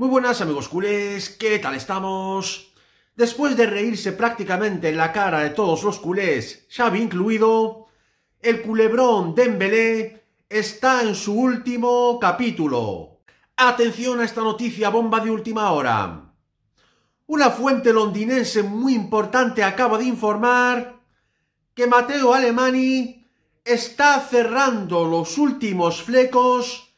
Muy buenas amigos culés, ¿qué tal estamos? Después de reírse prácticamente en la cara de todos los culés, Xavi incluido, el culebrón Dembélé está en su último capítulo. Atención a esta noticia bomba de última hora. Una fuente londinense muy importante acaba de informar que Mateo Alemani está cerrando los últimos flecos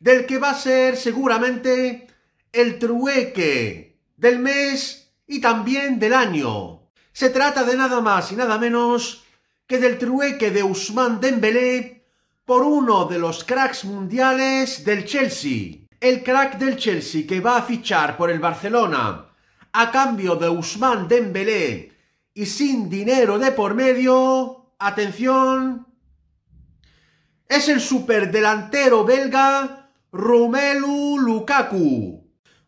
del que va a ser seguramente el trueque del mes y también del año. Se trata de nada más y nada menos que del trueque de Usman Dembélé por uno de los cracks mundiales del Chelsea. El crack del Chelsea que va a fichar por el Barcelona a cambio de Usman Dembélé y sin dinero de por medio, atención, es el superdelantero belga Romelu Lukaku.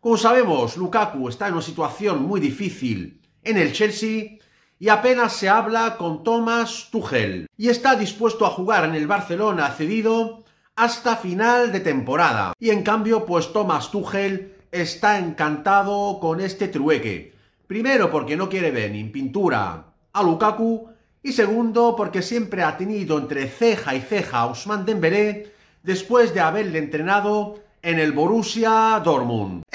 Como sabemos, Lukaku está en una situación muy difícil en el Chelsea y apenas se habla con Thomas Tuchel y está dispuesto a jugar en el Barcelona cedido hasta final de temporada. Y en cambio, pues Thomas Tuchel está encantado con este trueque. Primero porque no quiere ver ni en pintura a Lukaku y segundo porque siempre ha tenido entre ceja y ceja a Ousmane Dembélé después de haberle entrenado en el Borussia Dortmund.